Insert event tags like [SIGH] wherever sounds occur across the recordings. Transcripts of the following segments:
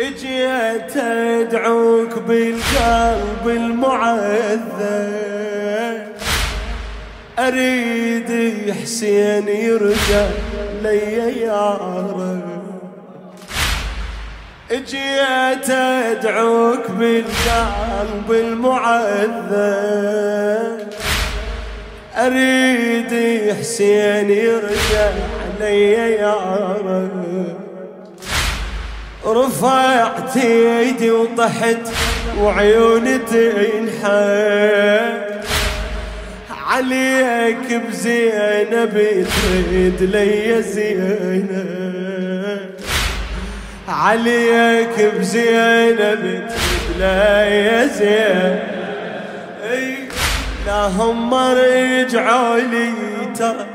اجيت ادعوك بالقلب المعذب اريد حسين يرجع لي يا رب اجيت ادعوك بالقلب المعذب اريد حسين يرجع لي يا رب رفعت ايدي وطحت وعيوني تنحت عليك بزينب تريد لي زينب عليك بزينب تريد لي زينب لا هم رجعوا لي ترى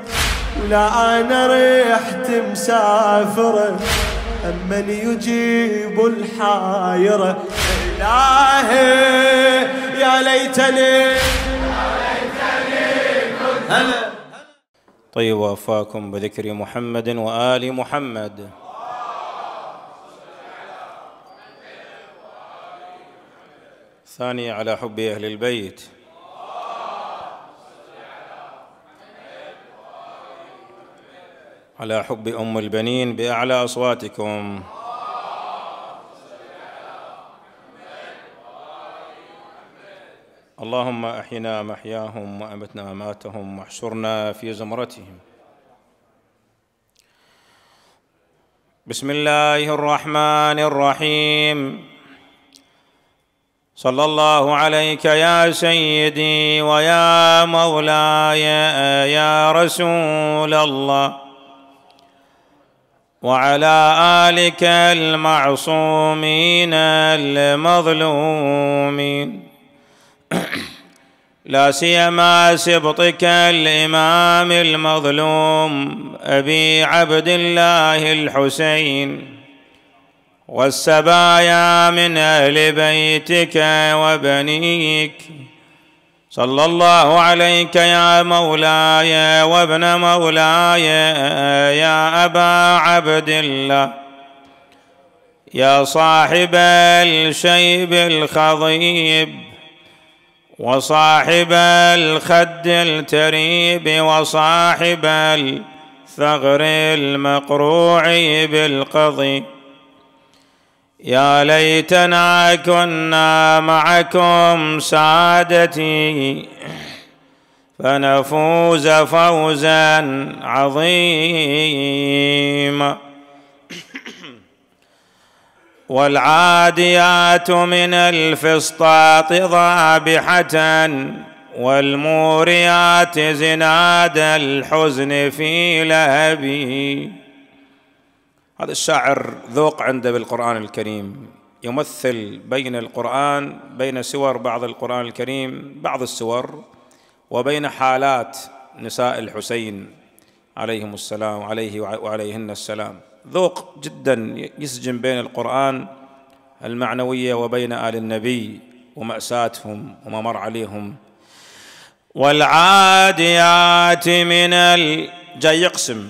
ولا انا ريحت مسافره أمن يجيب الحايرة إلهي يا ليتني هلا طيب وفاكم بذكر محمد وآل محمد ثاني على حب أهل البيت على حب أم البنين بأعلى أصواتكم اللهم أحينا محياهم وأمتنا مماتهم واحشرنا في زمرتهم بسم الله الرحمن الرحيم صلى الله عليك يا سيدي ويا مولاي يا رسول الله وعلى آلك المعصومين المظلومين [COUGHS] لا سيما سبطك الإمام المظلوم أبي عبد الله الحسين والسبايا من أهل بيتك وبنيك صلى الله عليك يا مولاي وابن مولاي يا ابا عبد الله يا صاحب الشيب الخضيب وصاحب الخد التريب وصاحب الثغر المقروع بالقضيب يا ليتنا كنا معكم سعادتي فنفوز فوزا عظيما والعاديات من الفسطاط ضابحة والموريات زناد الحزن في لهبي هذا الشاعر ذوق عنده بالقرآن الكريم يمثل بين القرآن بين سور بعض القرآن الكريم بعض السور وبين حالات نساء الحسين عليهم السلام عليه وعليهن السلام ذوق جدا يسجم بين القرآن المعنوية وبين آل النبي ومأساتهم وما مر عليهم والعاديات من ال جاي يقسم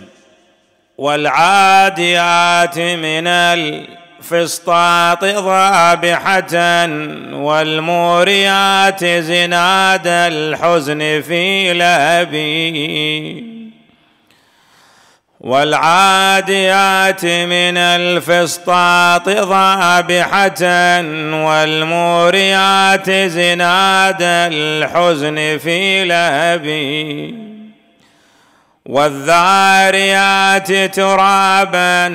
والعاديات من الفسطاط ضابحة والموريات زناد الحزن في لهبي والعاديات من الفسطاط ضابحة والموريات زناد الحزن في لهبي والذاريات ترابا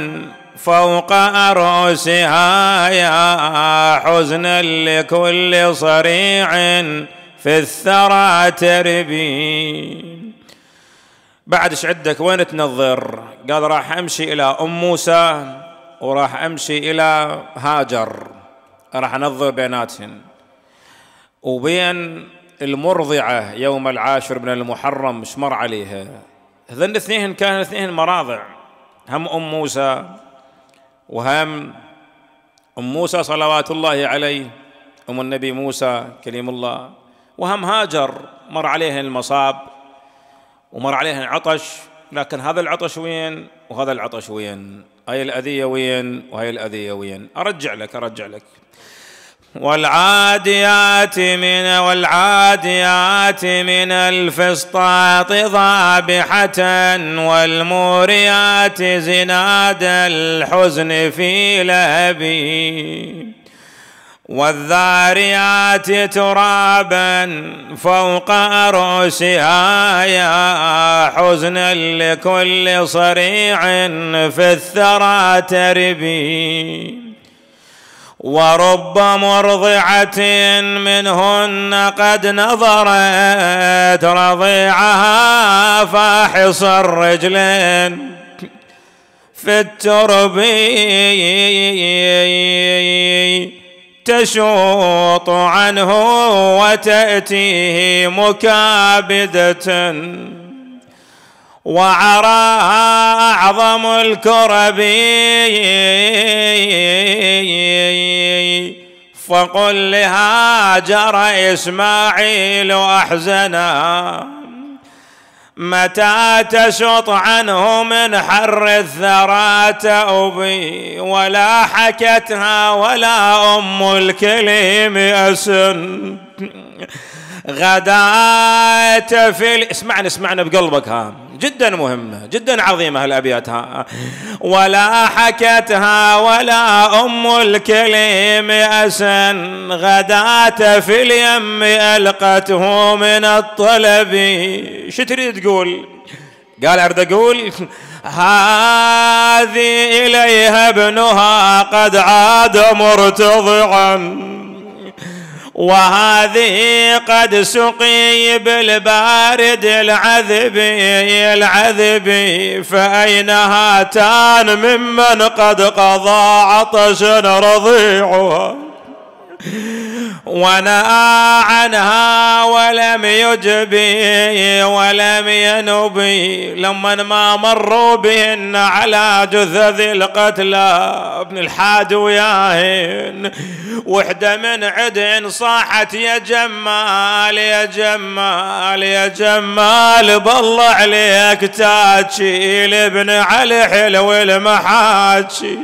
فوق أرؤسها يا حزنا لكل صريع في الثرى تربي بعد ايش عندك وين تنظر قال راح امشي الى ام موسى وراح امشي الى هاجر راح انظر بيناتهن وبين المرضعه يوم العاشر من المحرم مش مر عليها هذن الاثنين كانوا اثنين مراضع هم أم موسى وهم أم موسى صلوات الله عليه أم النبي موسى كليم الله وهم هاجر مر عليهن المصاب ومر عليهن عطش لكن هذا العطش وين وهذا العطش وين هاي الأذية وين وهي الأذية وين أرجع لك أرجع لك والعاديات من والعاديات من الفسطاط ضابحة والموريات زناد الحزن في لهبي والذاريات ترابا فوق رؤوسها يا حزنا لكل صريع في الثرى تربي ورب مرضعة منهن قد نظرت رضيعها فاحص الرجلين في الترب تشوط عنه وتأتيه مكابدة وعراها أعظم الكرب فقل لها جرى إسماعيل أحزنا متى تشط عنه من حر الثرى تأبي ولا حكتها ولا أم الكليم أسن غدات في اسمعني اسمعني بقلبك ها جدا مهمة جدا عظيمة الأبيات ها ولا حكتها ولا أم الكليم أسن غدات في اليم ألقته من الطلب شو تريد تقول قال أرد أقول هذه إليها ابنها قد عاد مرتضعا وهذه قد سقي بالبارد العذب العذب فأين هاتان ممن قد قضى عطشا رضيعها ونأى عنها ولم يجبي ولم ينبي لمن ما مروا بهن على جثث القتلى ابن الحاد وياهن وحدة من عدن صاحت يا جمال يا جمال يا جمال بالله عليك تاجي لابن علي حلو المحاجي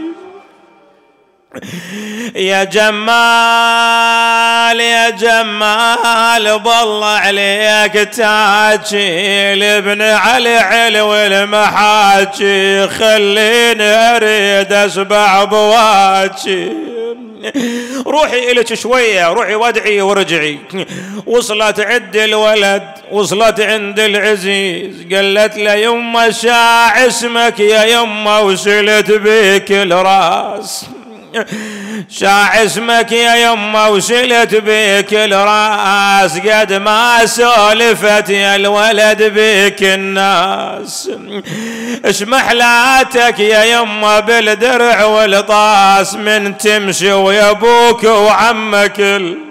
يا جمال يا جمال بالله عليك تاجي لابن علي علو المحاجي خليني اريد اسبع بواجي روحي إلك شوية روحي وادعي ورجعي وصلت عند الولد وصلت عند العزيز قالت له يما شاع اسمك يا يما وسلت بك الراس شاع اسمك يا يما وشلت بك الراس قد ما سولفت يا الولد بك الناس لاتك يا يما بالدرع والطاس من تمشي ويا ابوك وعمك ال...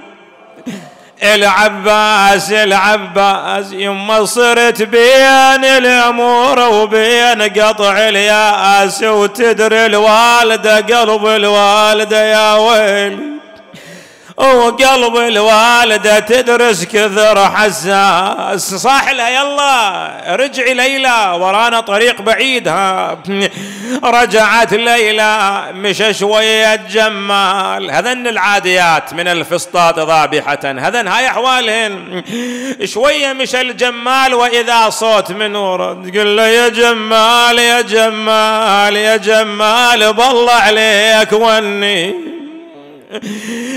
العباس العباس يما صرت بين الامور وبين قطع الياس وتدري الوالده قلب الوالده يا ويلي وقلبي الوالدة تدرس كثر حساس صاح لها يلا رجعي ليلى ورانا طريق بعيد ها رجعت ليلى مشى شوية جمال هذن العاديات من الفسطاط ذابحة هذن هاي أحوالهن شوية مشى الجمال وإذا صوت من ورا تقول له يا جمال يا جمال يا جمال بالله عليك وني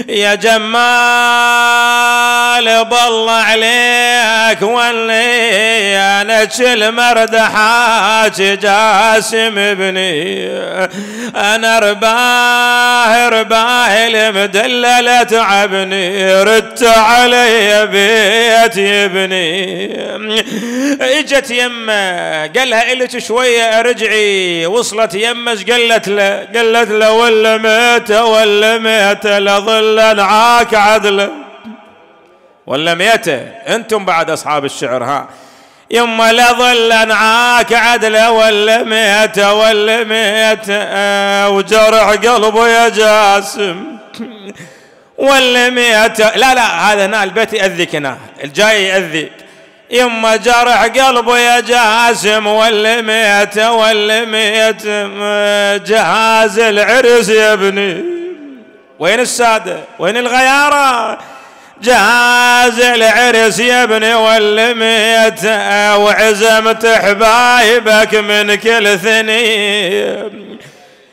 يا جمال بالله عليك ولي انا شل مرد حاج جاسم ابني انا رباه رباه المدلله تعبني ردت علي بيت ابني اجت يمه قال لها الك شويه ارجعي وصلت يمه قالت له قالت له ولمت ولمت لا ظل عاك عدل ولا ميتة انتم بعد اصحاب الشعر ها يما لا ظل عاك عدل ولا ميتة ولا ميتة وجرح قلبه يا جاسم ولا ميتة لا لا هذا هنا البيت يأذيك هنا الجاي يأذيك يما جرح قلبه يا جاسم ولا ميتة ولا ميتة جهاز العرس يا ابني وين السادة وين الغيارة جاز العرس يا ابني والميتة وعزمت حبايبك من كل ثني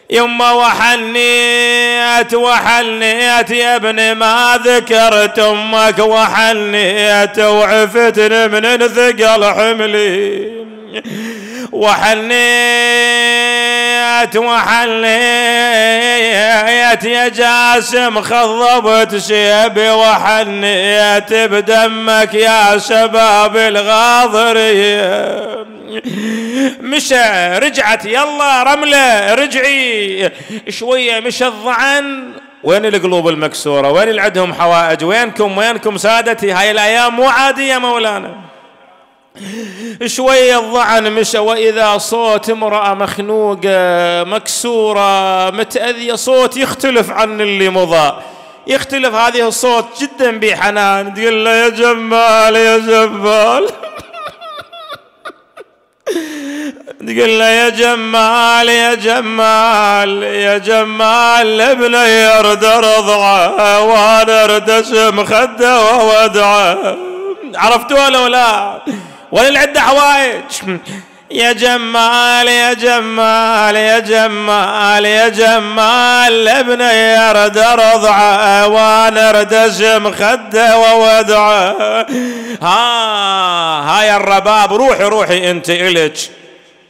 يما وحنيت وحنيت يا ابني ما ذكرت امك وحنيت وعفتني من ثقل حملي وحليت وحليت يا جاسم خضبت شيبي وحنيت بدمك يا شباب الغاضرية مشى رجعت يلا رملة رجعي شوية مشى الظعن وين القلوب المكسورة وين اللي عندهم حوائج وينكم وينكم سادتي هاي الأيام مو عادية مولانا شوية الظعن مشى وإذا صوت امرأة مخنوقة آه، مكسورة متأذية صوت يختلف عن اللي مضى يختلف هذه الصوت جدا بحنان تقول له يا جمال يا جمال [LAUGHS] تقول له يا جمال يا جمال يا جمال ابني يرد رضعه وانا ارد اشم خده وودعه عرفتوها لو لا وللعد حوائج يا جمال يا جمال يا جمال يا جمال ابن يرد رضعه وانا اردشم خده وودعه ها هاي الرباب روحي روحي انت الك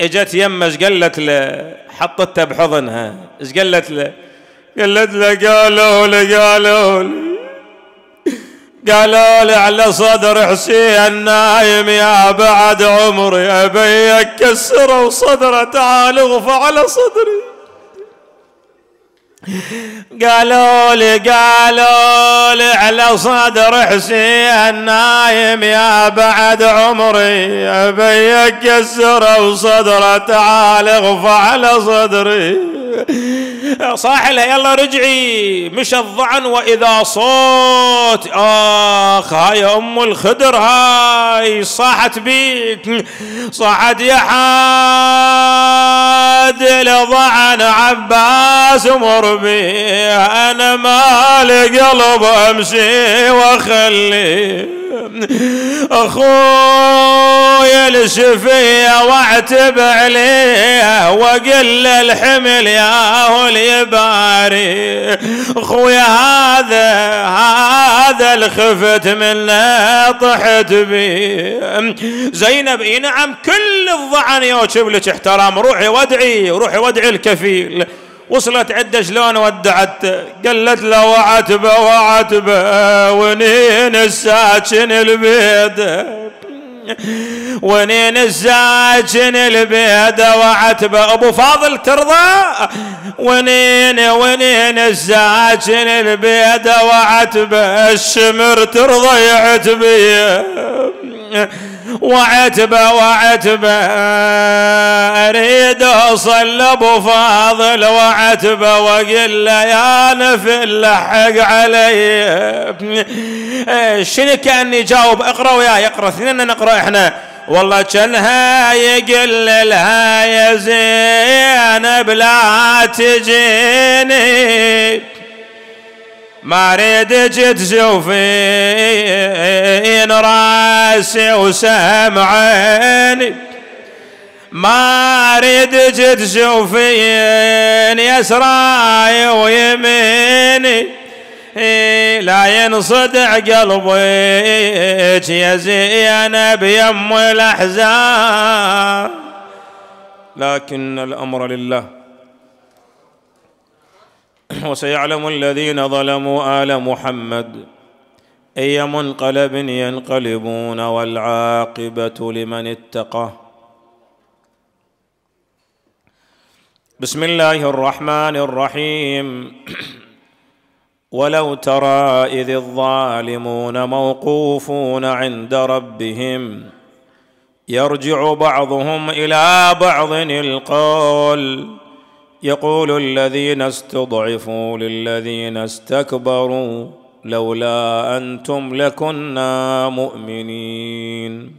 اجت يمه قالت له حطتها بحضنها ايش قالت له قالت له قالوا لي قالوا لي قالوا لي على صدر حسين نايم يا بعد عمري ابيك كسره وصدره تعال اغفى على صدري قالوا لي قالوا لي على صدر حسين نايم يا بعد عمري ابيك كسره وصدره تعال اغفى على صدري [LAUGHS] صاح لها يلا رجعي مشى الظعن واذا صوت اخ هاي ام الخدر هاي صاحت بيك صاحت يا حاد لضعن عباس مربي انا مالي قلب امشي واخلي اخويا الشفيه واعتب عليه وقل الحمل يا اليباري خويا هذا هذا الخفت من لا طحت بيه زينب اي نعم كل الظعن يوجب لك احترام روحي وادعي روحي وادعي الكفيل وصلت عده شلون ودعت قلت له وعتبه وعتبه ونين الساكن البيت [LAUGHS] ونين الزاجن البيدة وعتبة أبو فاضل ترضى ونين ونين الزاجن البيدة وعتبة الشمر ترضى يا وعتبه وعتبه اريد اوصل ابو فاضل وعتبه واقول له يا نفل لحق علي شنو كان يجاوب اقرا ويا يقرا اثنين نقرا احنا والله كانها يقل لها يا زينب لا تجيني ما ريدك تشوفين راسي عيني ما ريدك تشوفين يسراي ويميني لا ينصدع قلبك يا زينب يم الاحزان لكن الامر لله [CLEARS THROAT] وسيعلم الذين ظلموا ال محمد اي منقلب ينقلبون والعاقبه لمن اتقى بسم الله الرحمن الرحيم [CLEARS THROAT] ولو ترى اذ الظالمون موقوفون عند ربهم يرجع بعضهم الى بعض القول يقول الذين استضعفوا للذين استكبروا لولا انتم لكنا مؤمنين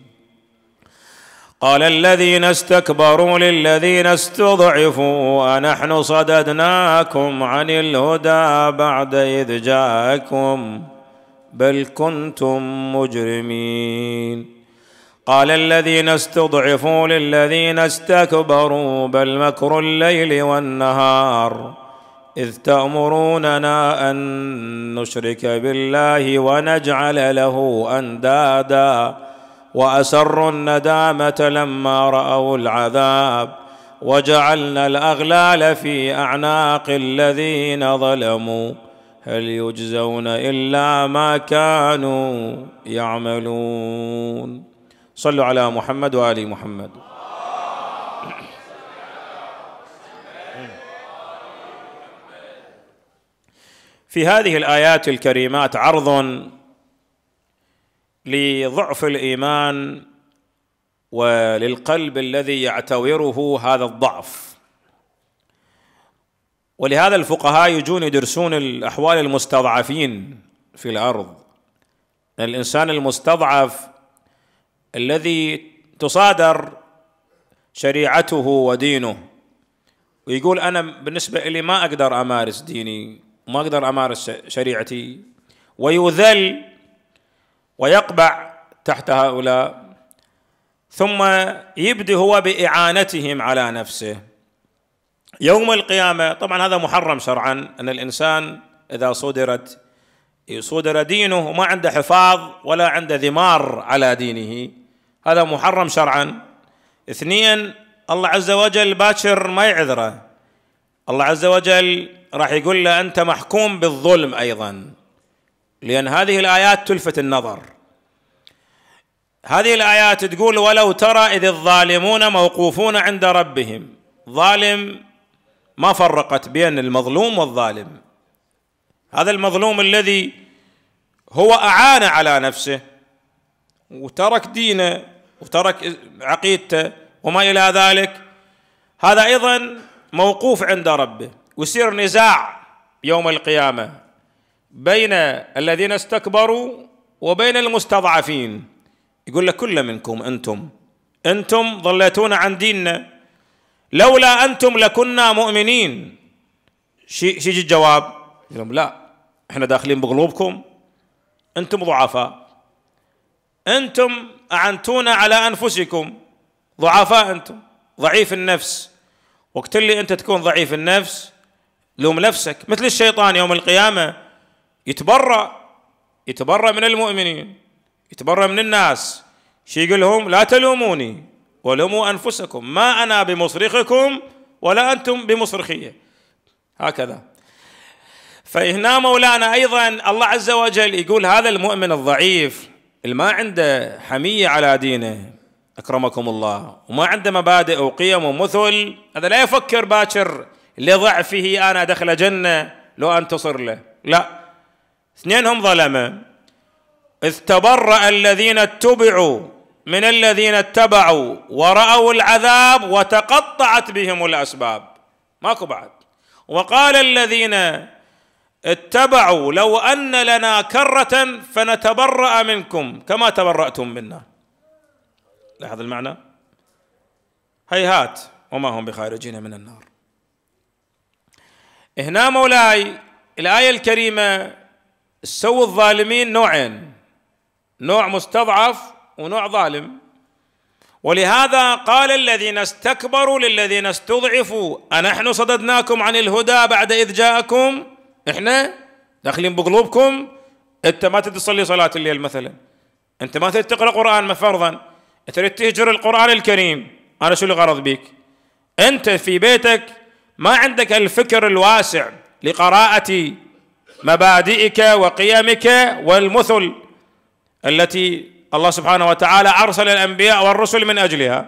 قال الذين استكبروا للذين استضعفوا انحن صددناكم عن الهدى بعد اذ جاءكم بل كنتم مجرمين قال الذين استضعفوا للذين استكبروا بل مكر الليل والنهار اذ تامروننا ان نشرك بالله ونجعل له اندادا واسروا الندامه لما راوا العذاب وجعلنا الاغلال في اعناق الذين ظلموا هل يجزون الا ما كانوا يعملون صلوا على محمد وآل محمد في هذه الآيات الكريمات عرض لضعف الإيمان وللقلب الذي يعتوره هذا الضعف ولهذا الفقهاء يجون يدرسون الأحوال المستضعفين في الأرض الإنسان المستضعف الذي تصادر شريعته ودينه ويقول انا بالنسبه لي ما اقدر امارس ديني وما اقدر امارس شريعتي ويذل ويقبع تحت هؤلاء ثم يبدي هو باعانتهم على نفسه يوم القيامه طبعا هذا محرم شرعا ان الانسان اذا صدرت صدر دينه وما عنده حفاظ ولا عنده ذمار على دينه هذا محرم شرعا اثنين الله عز وجل باكر ما يعذره الله عز وجل راح يقول له انت محكوم بالظلم ايضا لان هذه الايات تلفت النظر هذه الايات تقول ولو ترى اذ الظالمون موقوفون عند ربهم ظالم ما فرقت بين المظلوم والظالم هذا المظلوم الذي هو اعان على نفسه وترك دينه وترك عقيدته وما إلى ذلك هذا أيضا موقوف عند ربه ويصير نزاع يوم القيامة بين الذين استكبروا وبين المستضعفين يقول لك كل منكم أنتم أنتم ضليتونا عن ديننا لولا أنتم لكنا مؤمنين شي شي الجواب يقول لهم لا احنا داخلين بقلوبكم انتم ضعفاء انتم أعنتونا على أنفسكم ضعفاء أنتم ضعيف النفس وقت اللي أنت تكون ضعيف النفس لوم نفسك مثل الشيطان يوم القيامة يتبرأ يتبرأ من المؤمنين يتبرأ من الناس شي يقول لهم لا تلوموني ولوموا أنفسكم ما أنا بمصرخكم ولا أنتم بمصرخية هكذا فهنا مولانا أيضا الله عز وجل يقول هذا المؤمن الضعيف اللي ما عنده حمية على دينه أكرمكم الله وما عنده مبادئ وقيم ومثل هذا لا يفكر باكر لضعفه أنا دخل جنة لو أنتصر له لا اثنينهم ظلمة إذ تبرأ الذين اتبعوا من الذين اتبعوا ورأوا العذاب وتقطعت بهم الأسباب ماكو بعد وقال الذين اتبعوا لو ان لنا كره فنتبرا منكم كما تبراتم منا لاحظ المعنى هيهات وما هم بخارجين من النار هنا مولاي الايه الكريمه سو الظالمين نوعين نوع مستضعف ونوع ظالم ولهذا قال الذين استكبروا للذين استضعفوا أنحن صددناكم عن الهدى بعد إذ جاءكم احنا داخلين بقلوبكم انت ما تريد تصلي صلاه الليل مثلا انت ما تريد تقرا قران فرضا تريد تهجر القران الكريم انا شو الغرض بيك انت في بيتك ما عندك الفكر الواسع لقراءه مبادئك وقيمك والمثل التي الله سبحانه وتعالى ارسل الانبياء والرسل من اجلها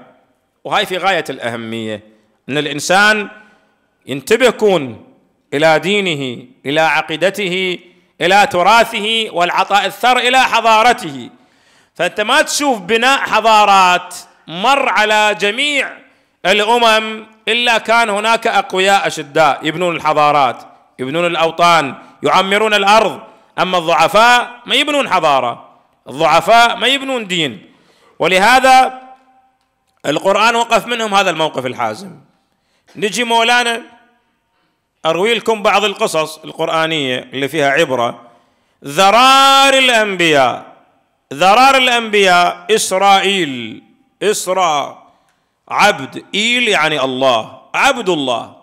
وهي في غايه الاهميه ان الانسان ينتبه كون الى دينه الى عقيدته الى تراثه والعطاء الثر الى حضارته فانت ما تشوف بناء حضارات مر على جميع الامم الا كان هناك اقوياء اشداء يبنون الحضارات يبنون الاوطان يعمرون الارض اما الضعفاء ما يبنون حضاره الضعفاء ما يبنون دين ولهذا القران وقف منهم هذا الموقف الحازم نجي مولانا أروي لكم بعض القصص القرآنية اللي فيها عبرة ذرار الأنبياء ذرار الأنبياء إسرائيل إسراء عبد إيل يعني الله عبد الله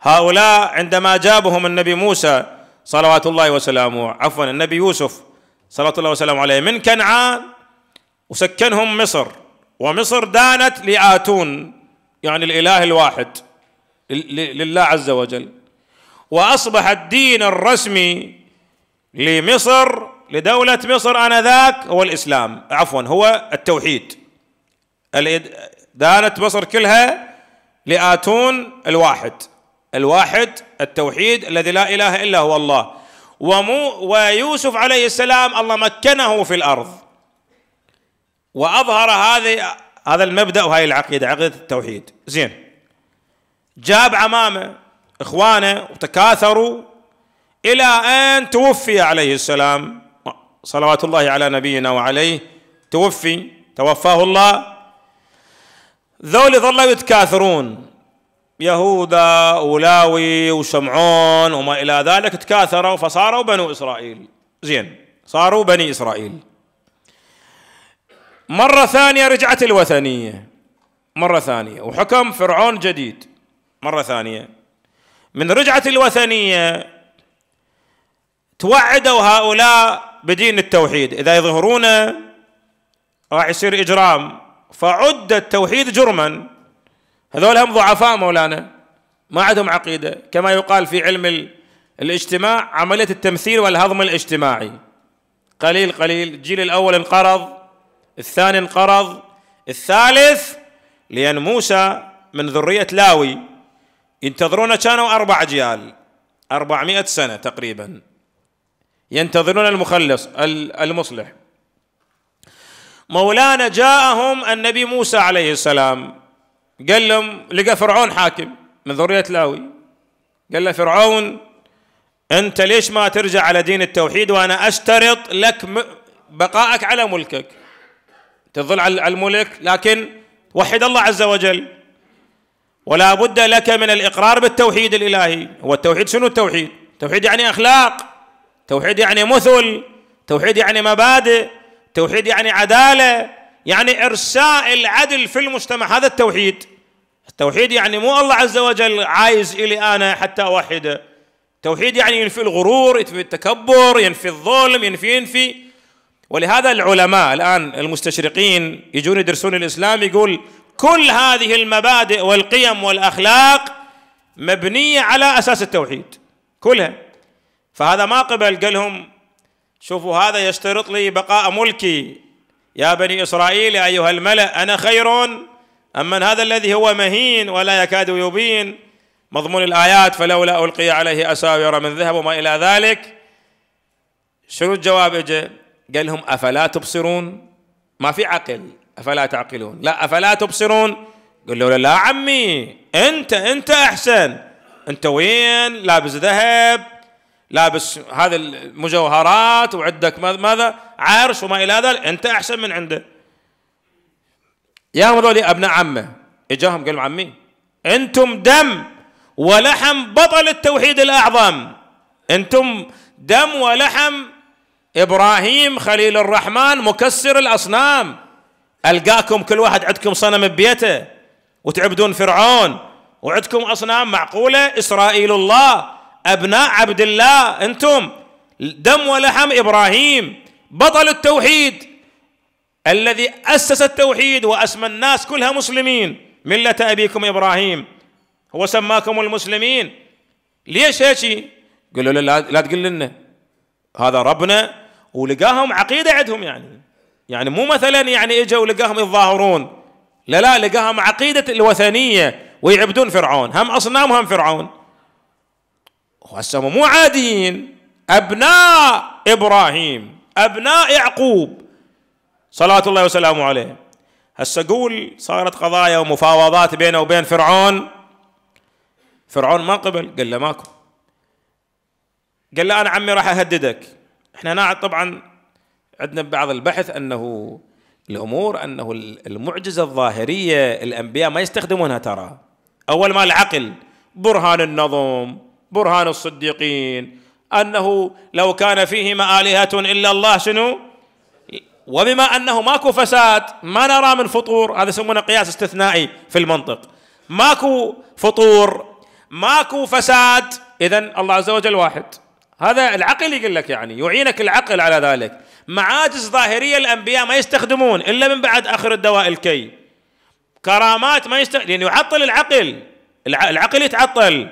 هؤلاء عندما جابهم النبي موسى صلوات الله وسلامه عفوا النبي يوسف صلوات الله وسلامه عليه من كنعان وسكنهم مصر ومصر دانت لآتون يعني الإله الواحد لله عز وجل وأصبح الدين الرسمي لمصر لدولة مصر آنذاك هو الإسلام عفوا هو التوحيد دانت مصر كلها لآتون الواحد الواحد التوحيد الذي لا إله إلا هو الله ومو ويوسف عليه السلام الله مكنه في الأرض وأظهر هذه هذا المبدأ وهي العقيدة عقيدة التوحيد زين جاب عمامه إخوانه وتكاثروا إلى أن توفي عليه السلام صلوات الله على نبينا وعليه توفي توفاه الله ذول ظلوا يتكاثرون يهوذا ولاوي وشمعون وما إلى ذلك تكاثروا فصاروا بنو إسرائيل زين صاروا بني إسرائيل مرة ثانية رجعت الوثنية مرة ثانية وحكم فرعون جديد مرة ثانية من رجعة الوثنية توعدوا هؤلاء بدين التوحيد إذا يظهرون راح يصير إجرام فعد التوحيد جرما هذول هم ضعفاء مولانا ما عندهم عقيدة كما يقال في علم الاجتماع عملية التمثيل والهضم الاجتماعي قليل قليل الجيل الأول انقرض الثاني انقرض الثالث لأن موسى من ذرية لاوي ينتظرون كانوا أربع أجيال أربعمائة سنة تقريبا ينتظرون المخلص المصلح مولانا جاءهم النبي موسى عليه السلام قال لهم لقى فرعون حاكم من ذرية لاوي قال له فرعون أنت ليش ما ترجع على دين التوحيد وأنا أشترط لك بقائك على ملكك تظل على الملك لكن وحد الله عز وجل ولا بد لك من الإقرار بالتوحيد الإلهي هو التوحيد شنو التوحيد توحيد يعني أخلاق توحيد يعني مثل توحيد يعني مبادئ توحيد يعني عدالة يعني إرساء العدل في المجتمع هذا التوحيد التوحيد يعني مو الله عز وجل عايز إلي أنا حتى أوحده التوحيد يعني ينفي الغرور ينفي التكبر ينفي الظلم ينفي ينفي ولهذا العلماء الآن المستشرقين يجون يدرسون الإسلام يقول كل هذه المبادئ والقيم والاخلاق مبنيه على اساس التوحيد كلها فهذا ما قبل قال لهم شوفوا هذا يشترط لي بقاء ملكي يا بني اسرائيل يا ايها الملا انا خير أما هذا الذي هو مهين ولا يكاد يبين مضمون الآيات فلولا ألقي عليه أساور من ذهب وما إلى ذلك شنو الجواب اجى؟ قال لهم أفلا تبصرون ما في عقل أفلا تعقلون لا أفلا تبصرون قل له لا عمي أنت أنت أحسن أنت وين لابس ذهب لابس هذه المجوهرات وعندك ماذا عرش وما إلى ذلك أنت أحسن من عنده يا هذول أبناء عمه إجاهم قال عمي أنتم دم ولحم بطل التوحيد الأعظم أنتم دم ولحم إبراهيم خليل الرحمن مكسر الأصنام القاكم كل واحد عندكم صنم ببيته وتعبدون فرعون وعندكم اصنام معقوله اسرائيل الله ابناء عبد الله انتم دم ولحم ابراهيم بطل التوحيد الذي اسس التوحيد واسمى الناس كلها مسلمين مله ابيكم ابراهيم هو سماكم المسلمين ليش هيك؟ قالوا لا لا تقول لنا هذا ربنا ولقاهم عقيده عندهم يعني يعني مو مثلا يعني اجوا لقاهم يتظاهرون لا لا لقاهم عقيدة الوثنية ويعبدون فرعون هم أصنام هم فرعون وهسه مو عاديين أبناء إبراهيم أبناء يعقوب صلوات الله وسلامه عليه هسه قول صارت قضايا ومفاوضات بينه وبين فرعون فرعون ما قبل قال له ماكو قال له أنا عمي راح أهددك احنا هنا طبعا عندنا بعض البحث انه الامور انه المعجزه الظاهريه الانبياء ما يستخدمونها ترى اول ما العقل برهان النظم برهان الصديقين انه لو كان فيهما الهه الا الله شنو وبما انه ماكو فساد ما نرى من فطور هذا يسمونه قياس استثنائي في المنطق ماكو فطور ماكو فساد اذا الله عز وجل واحد هذا العقل يقول لك يعني يعينك العقل على ذلك معاجز ظاهرية الأنبياء ما يستخدمون إلا من بعد آخر الدواء الكي كرامات ما يستخدم يعني يعطل العقل العقل يتعطل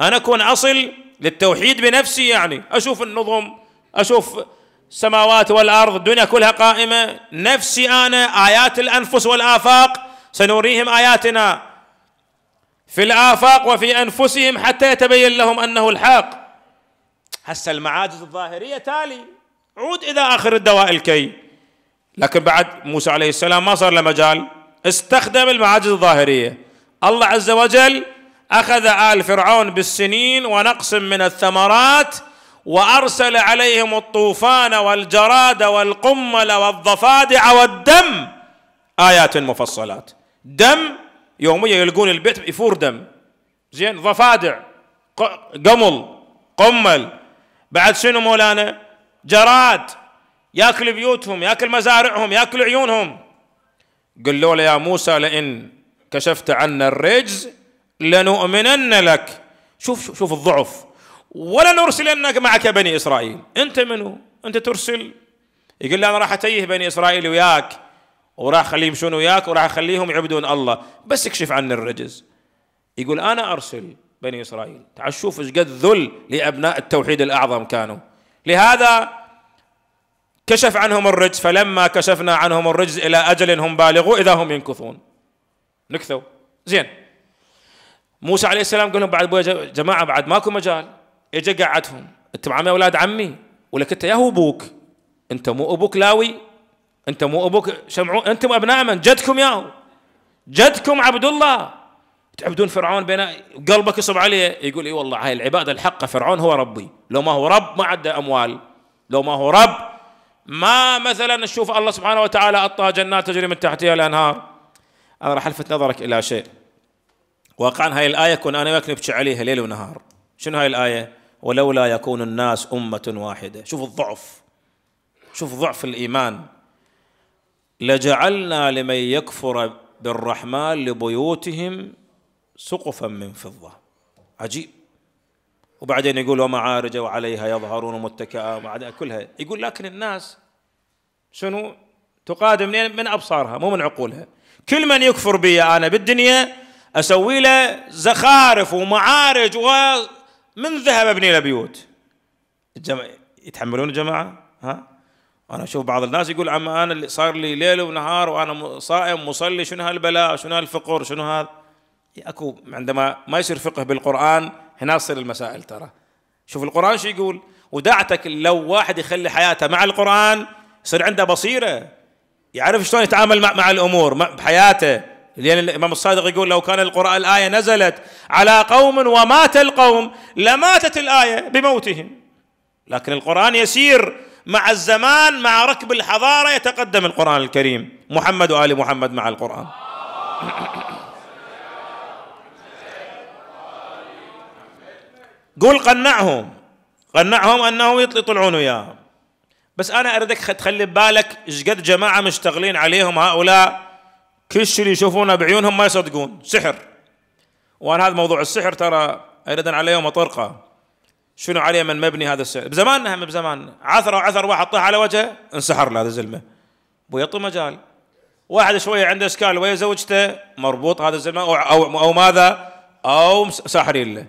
أنا أكون أصل للتوحيد بنفسي يعني أشوف النظم أشوف السماوات والأرض الدنيا كلها قائمة نفسي أنا آيات الأنفس والآفاق سنريهم آياتنا في الآفاق وفي أنفسهم حتى يتبين لهم أنه الحق هسه المعاجز الظاهرية تالي عود إلى آخر الدواء الكي لكن بعد موسى عليه السلام ما صار له مجال استخدم المعاجز الظاهرية الله عز وجل أخذ آل فرعون بالسنين ونقص من الثمرات وأرسل عليهم الطوفان والجراد والقمل والضفادع والدم آيات مفصلات دم يوميا يلقون البيت يفور دم زين ضفادع قمل قمل بعد شنو مولانا جراد ياكل بيوتهم ياكل مزارعهم ياكل عيونهم قالوا له يا موسى لئن كشفت عنا الرجز لنؤمنن لك شوف شوف الضعف ولا نرسلنك معك بني اسرائيل انت منو انت ترسل يقول له انا راح اتيه بني اسرائيل وياك وراح اخليهم يمشون وياك وراح اخليهم يعبدون الله بس اكشف عن الرجز يقول انا ارسل بني اسرائيل تعال شوف ايش قد ذل لابناء التوحيد الاعظم كانوا لهذا كشف عنهم الرجز فلما كشفنا عنهم الرجز إلى أجل هم بالغوا إذا هم ينكثون نكثوا زين موسى عليه السلام قال لهم بعد جماعة بعد ماكو مجال اجى قعدهم انت معامل اولاد عمي ولك انت يا هو ابوك انت مو ابوك لاوي انت مو ابوك شمعون انتم ابناء من جدكم هو جدكم عبد الله تعبدون فرعون بين قلبك يصب عليه يقول اي والله هاي العباده الحقه فرعون هو ربي لو ما هو رب ما عنده اموال لو ما هو رب ما مثلا نشوف الله سبحانه وتعالى اعطى جنات تجري من تحتها الانهار انا راح الفت نظرك الى شيء واقعا هاي الايه كنا انا وياك نبكي عليها ليل ونهار شنو هاي الايه ولولا يكون الناس امه واحده شوف الضعف شوف ضعف الايمان لجعلنا لمن يكفر بالرحمن لبيوتهم سقفا من فضة عجيب وبعدين يقول ومعارج وعليها يظهرون متكئا وبعدين كلها يقول لكن الناس شنو تقادم من, أبصارها مو من عقولها كل من يكفر بي أنا بالدنيا أسوي له زخارف ومعارج ومن ذهب أبني له بيوت الجماعة يتحملون الجماعة ها أنا أشوف بعض الناس يقول عم أنا اللي صار لي ليل ونهار وأنا صائم مصلي شنو هالبلاء شنو هالفقر شنو هذا اكو عندما ما يصير فقه بالقران هنا تصير المسائل ترى شوف القران شو يقول ودعتك لو واحد يخلي حياته مع القران يصير عنده بصيره يعرف شلون يتعامل مع, الامور بحياته لان الامام الصادق يقول لو كان القران الايه نزلت على قوم ومات القوم لماتت الايه بموتهم لكن القران يسير مع الزمان مع ركب الحضاره يتقدم القران الكريم محمد وال محمد مع القران قول قنعهم قنعهم انهم يطلعون وياهم بس انا اردك تخلي ببالك ايش قد جماعه مشتغلين عليهم هؤلاء كل شيء اللي يشوفونه بعيونهم ما يصدقون سحر وانا هذا موضوع السحر ترى اريد عليهم اطرقه شنو عليه من مبني هذا السحر بزماننا هم بزمان عثر عثر واحد طاح على وجهه انسحر له هذا الزلمه ويعطي مجال واحد شويه عنده اشكال ويا زوجته مربوط هذا الزلمه او او, أو ماذا او ساحرين له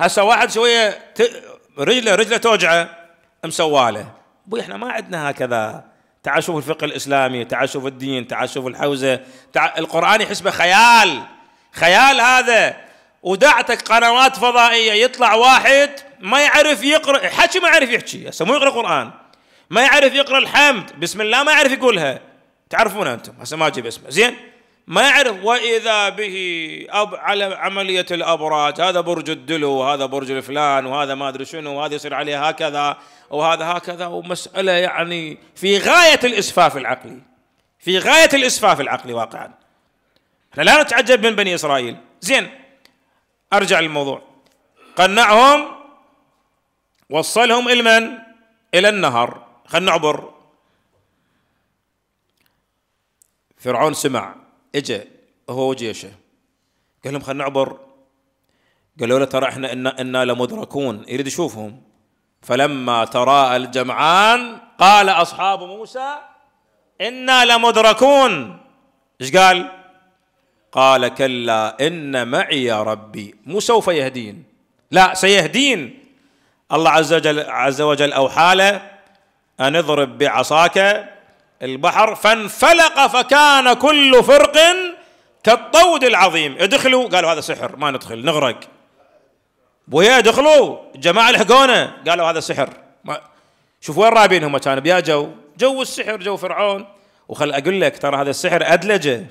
هسه واحد شويه ت... رجله رجله توجعه مسواله بو احنا ما عندنا هكذا تعال شوف الفقه الاسلامي تعال شوف الدين تعال شوف الحوزه تع... القران يحسبه خيال خيال هذا ودعتك قنوات فضائيه يطلع واحد ما يعرف يقرا حكي ما يعرف يحكي هسه مو يقرا قران ما يعرف يقرا الحمد بسم الله ما يعرف يقولها تعرفون انتم هسه ما اجيب اسمه زين ما يعرف واذا به أب على عمليه الابراج هذا برج الدلو وهذا برج الفلان وهذا ما ادري شنو وهذا يصير عليه هكذا وهذا هكذا ومساله يعني في غايه الاسفاف العقلي في غايه الاسفاف العقلي واقعا احنا لا نتعجب من بني اسرائيل زين ارجع للموضوع قنعهم وصلهم الى من؟ الى النهر خلينا نعبر فرعون سمع اجى هو وجيشه قال لهم خلينا نعبر قالوا له ترى احنا انا انا لمدركون يريد يشوفهم فلما تراءى الجمعان قال اصحاب موسى انا لمدركون ايش قال؟ قال كلا ان معي ربي مو سوف يهدين لا سيهدين الله عز وجل عز وجل اوحى له ان اضرب بعصاك البحر فانفلق فكان كل فرق كالطود العظيم ادخلوا قالوا هذا سحر ما ندخل نغرق ويا ادخلوا الجماعة لحقونا قالوا هذا سحر ما شوف وين رابين هم كانوا بيا جو جو السحر جو فرعون وخل اقول لك ترى هذا السحر ادلجه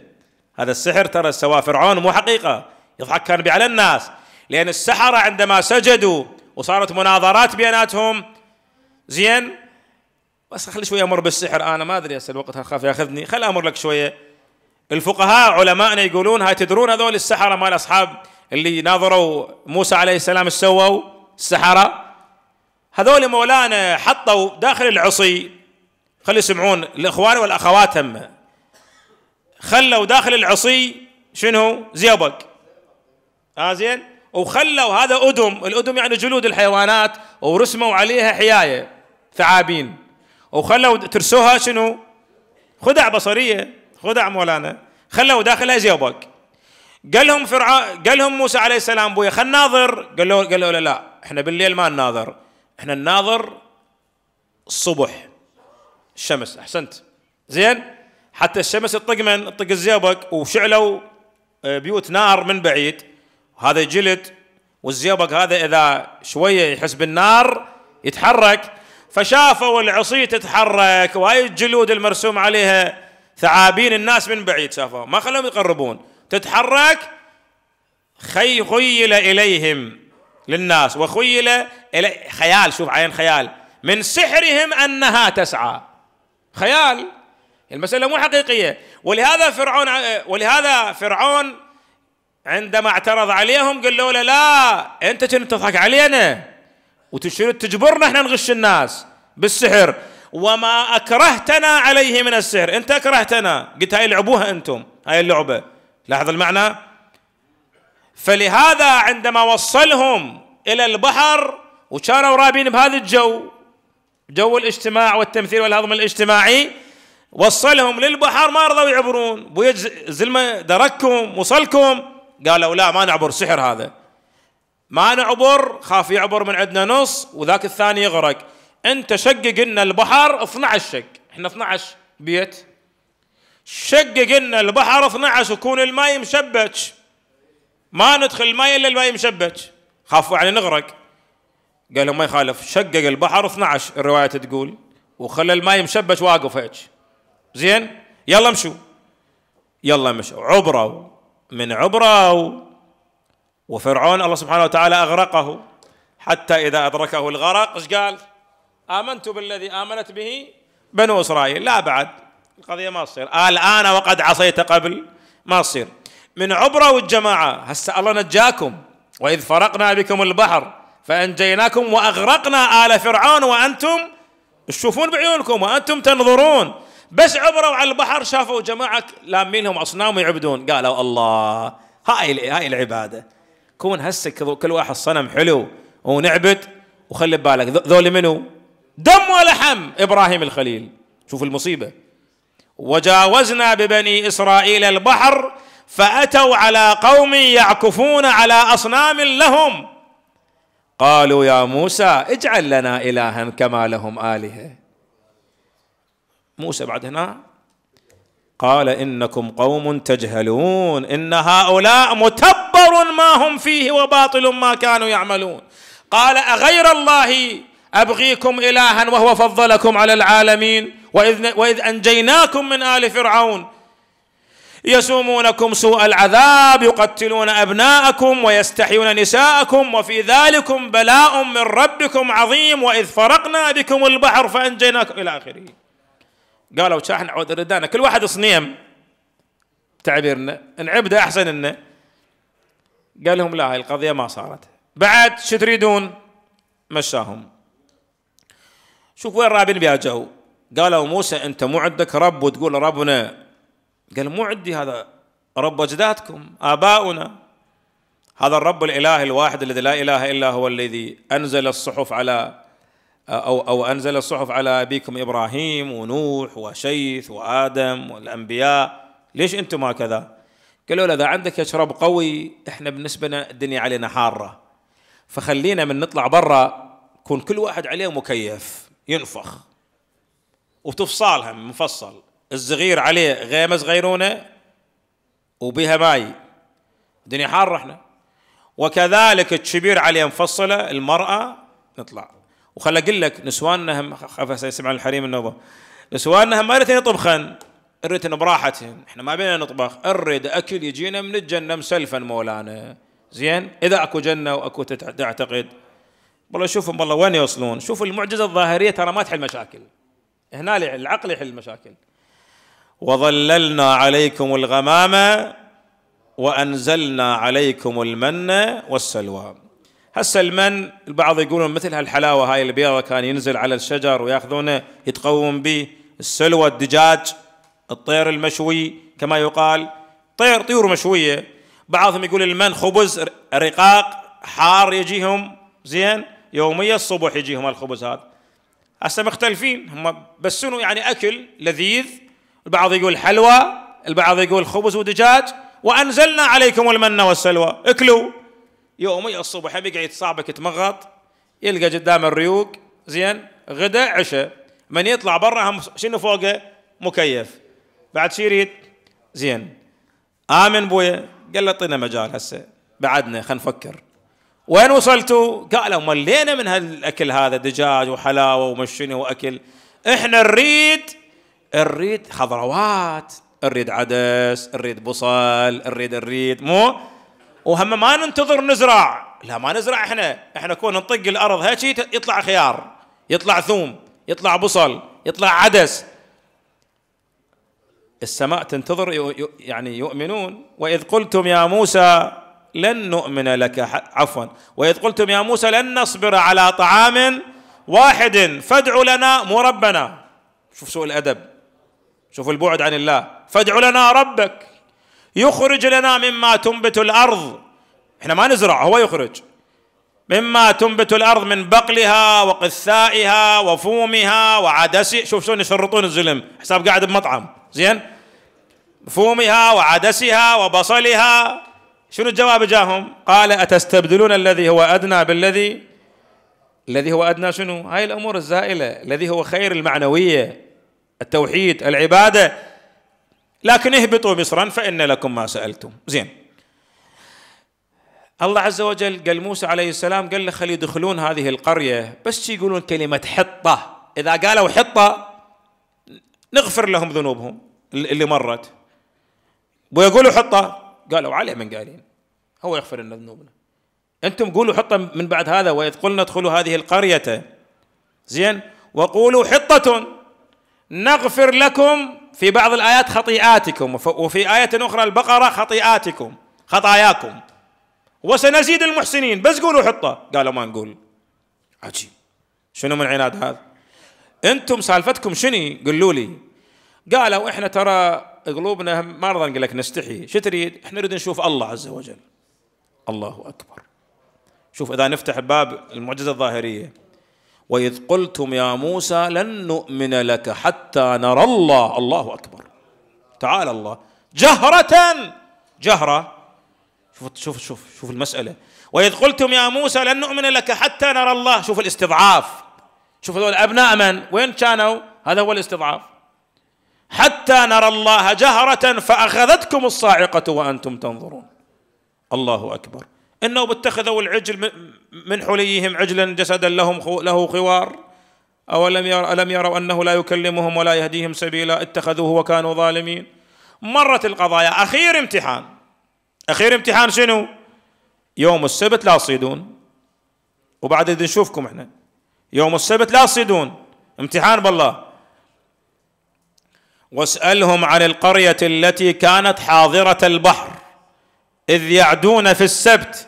هذا السحر ترى سواه فرعون مو حقيقه يضحك كان بي على الناس لان السحره عندما سجدوا وصارت مناظرات بيناتهم زين بس خلي شويه امر بالسحر انا ما ادري هسه الوقت اخاف ياخذني خل امر لك شويه الفقهاء علمائنا يقولون هاي تدرون هذول السحره مال اصحاب اللي ناظروا موسى عليه السلام ايش سووا؟ السحره هذول مولانا حطوا داخل العصي خلي يسمعون الاخوان والاخوات هم خلوا داخل العصي شنو؟ زيبق آه زين وخلوا هذا أدم الأدم يعني جلود الحيوانات ورسموا عليها حياية ثعابين وخلوا ترسوها شنو خدع بصريه خدع مولانا خلوا داخلها زيوبك قال لهم فرعون قال لهم موسى عليه السلام بويا خل ناظر قالوا قالوا له لا احنا بالليل ما نناظر احنا نناظر الصبح الشمس احسنت زين حتى الشمس تطق من تطق الزيبق وشعلوا آه، بيوت نار من بعيد هذا جلد والزيبق هذا اذا شويه يحس بالنار يتحرك فشافوا العصي تتحرك وهاي الجلود المرسوم عليها ثعابين الناس من بعيد شافوها ما خلوهم يقربون تتحرك خي خيل إليهم للناس وخيل إلي خيال شوف عين خيال من سحرهم أنها تسعى خيال المسألة مو حقيقية ولهذا فرعون ولهذا فرعون عندما اعترض عليهم قالوا له لا انت كنت تضحك علينا وتشير تجبرنا احنا نغش الناس بالسحر وما اكرهتنا عليه من السحر انت اكرهتنا قلت هاي لعبوها انتم هاي اللعبه لاحظ المعنى فلهذا عندما وصلهم الى البحر وكانوا رابين بهذا الجو جو الاجتماع والتمثيل والهضم الاجتماعي وصلهم للبحر ما رضوا يعبرون بويج زلمه درككم وصلكم قالوا لا ما نعبر سحر هذا ما نعبر خاف يعبر من عندنا نص وذاك الثاني يغرق انت شقق لنا البحر 12 شق احنا 12 بيت شقق لنا البحر 12 يكون الماي مشبك ما ندخل الماي الا الماي مشبك خافوا يعني نغرق قال لهم ما يخالف شقق البحر 12 الروايه تقول وخلى الماي مشبك واقف هيك زين يلا مشوا يلا مشوا عبروا من عبروا وفرعون الله سبحانه وتعالى أغرقه حتى إذا أدركه الغرق إيش قال آمنت بالذي آمنت به بنو إسرائيل لا بعد القضية ما تصير الآن وقد عصيت قبل ما تصير من عبرة والجماعة هسه الله نجاكم وإذ فرقنا بكم البحر فأنجيناكم وأغرقنا آل فرعون وأنتم تشوفون بعيونكم وأنتم تنظرون بس عبروا على البحر شافوا جماعة لامين لهم أصنام يعبدون قالوا الله هاي هاي العبادة كون هسه كل واحد صنم حلو ونعبد وخلي ببالك ذول منو؟ دم ولحم ابراهيم الخليل شوف المصيبه وجاوزنا ببني اسرائيل البحر فاتوا على قوم يعكفون على اصنام لهم قالوا يا موسى اجعل لنا الها كما لهم الهه موسى بعد هنا قال انكم قوم تجهلون ان هؤلاء متبع حضر ما هم فيه وباطل ما كانوا يعملون قال أغير الله أبغيكم إلها وهو فضلكم على العالمين وإذ, وإذ أنجيناكم من آل فرعون يسومونكم سوء العذاب يقتلون أبناءكم ويستحيون نساءكم وفي ذلكم بلاء من ربكم عظيم وإذ فرقنا بكم البحر فأنجيناكم إلى آخره قالوا شاحن عود ردانا كل واحد صنيم تعبيرنا نعبده أحسن إنه قال لهم لا هاي القضيه ما صارت بعد شو تريدون مشاهم شوف وين رابين بها جو قالوا موسى انت مو عندك رب وتقول ربنا قال مو عندي هذا رب اجدادكم اباؤنا هذا الرب الاله الواحد الذي لا اله الا هو الذي انزل الصحف على أو أو أنزل الصحف على أبيكم إبراهيم ونوح وشيث وآدم والأنبياء ليش أنتم هكذا قالوا له اذا عندك شراب قوي احنا بالنسبه لنا الدنيا علينا حاره فخلينا من نطلع برا يكون كل واحد عليه مكيف ينفخ وتفصالها مفصل الصغير عليه غيمه صغيرونه وبها ماي الدنيا حاره احنا وكذلك الشبير عليه مفصله المراه نطلع وخل اقول لك نسواننا هم خاف يسمع الحريم النوبه نسواننا هم ما يطبخن الرتن براحتهم احنا ما بينا نطبخ الرد اكل يجينا من الجنه مسلفا مولانا زين اذا اكو جنه واكو تعتقد والله شوفهم والله وين يوصلون شوفوا المعجزه الظاهريه ترى ما تحل مشاكل هنا العقل يحل المشاكل وظللنا عليكم الغمامه وانزلنا عليكم المن والسلوى هسه المن البعض يقولون مثل هالحلاوه هاي البيضه كان ينزل على الشجر وياخذونه يتقوم به السلوى الدجاج الطير المشوي كما يقال طير طيور مشوية بعضهم يقول المن خبز رقاق حار يجيهم زين يوميا الصبح يجيهم الخبز هذا هسه مختلفين هم بس شنو يعني اكل لذيذ البعض يقول حلوى البعض يقول خبز ودجاج وانزلنا عليكم المن والسلوى اكلوا يوميا الصبح يبقى يتصابك يتمغط يلقى قدام الريوق زين غدا عشاء من يطلع برا هم شنو فوقه مكيف بعد شي يريد زين امن بويا قال له اعطينا مجال هسه بعدنا خلينا نفكر وين وصلتوا؟ قالوا ملينا من هالاكل هذا دجاج وحلاوه ومشني واكل احنا نريد نريد خضروات نريد عدس نريد بصل نريد نريد مو وهم ما ننتظر نزرع لا ما نزرع احنا احنا كون نطق الارض هيك يطلع خيار يطلع ثوم يطلع بصل يطلع عدس السماء تنتظر يعني يؤمنون وإذ قلتم يا موسى لن نؤمن لك عفوا وإذ قلتم يا موسى لن نصبر على طعام واحد فادع لنا مو ربنا شوف سوء الأدب شوف البعد عن الله فادع لنا ربك يخرج لنا مما تنبت الأرض احنا ما نزرع هو يخرج مما تنبت الارض من بقلها وقثائها وفومها وعدسها شوف شلون يشرطون الزلم حساب قاعد بمطعم زين فومها وعدسها وبصلها شنو الجواب جاهم قال أتستبدلون الذي هو أدنى بالذي الذي هو أدنى شنو هاي الأمور الزائلة الذي هو خير المعنوية التوحيد العبادة لكن اهبطوا مصرا فإن لكم ما سألتم زين الله عز وجل قال موسى عليه السلام قال له خلي يدخلون هذه القرية بس يقولون كلمة حطة إذا قالوا حطة نغفر لهم ذنوبهم اللي مرت ويقولوا حطه قالوا عليه من قالين هو يغفر لنا ذنوبنا انتم قولوا حطه من بعد هذا واذ قلنا ادخلوا هذه القريه زين وقولوا حطه نغفر لكم في بعض الايات خطيئاتكم وفي ايه اخرى البقره خطيئاتكم خطاياكم وسنزيد المحسنين بس قولوا حطه قالوا ما نقول عجيب شنو من عناد هذا انتم سالفتكم شني قولوا لي قالوا احنا ترى قلوبنا ما نرضى نقول لك نستحي شو تريد احنا نريد نشوف الله عز وجل الله اكبر شوف اذا نفتح باب المعجزه الظاهريه واذ قلتم يا موسى لن نؤمن لك حتى نرى الله الله اكبر تعالى الله جهرة جهرة شوف شوف شوف شوف المسألة وإذ قلتم يا موسى لن نؤمن لك حتى نرى الله شوف الاستضعاف شوف هذول أبناء من وين كانوا هذا هو الاستضعاف حتى نرى الله جهرة فأخذتكم الصاعقة وأنتم تنظرون الله أكبر إنه اتخذوا العجل من حليهم عجلا جسدا لهم له خوار أولم ير ألم يروا أنه لا يكلمهم ولا يهديهم سبيلا اتخذوه وكانوا ظالمين مرت القضايا أخير امتحان أخير امتحان شنو يوم السبت لا تصيدون وبعد نشوفكم احنا يوم السبت لا تصيدون امتحان بالله واسألهم عن القرية التي كانت حاضرة البحر إذ يعدون في السبت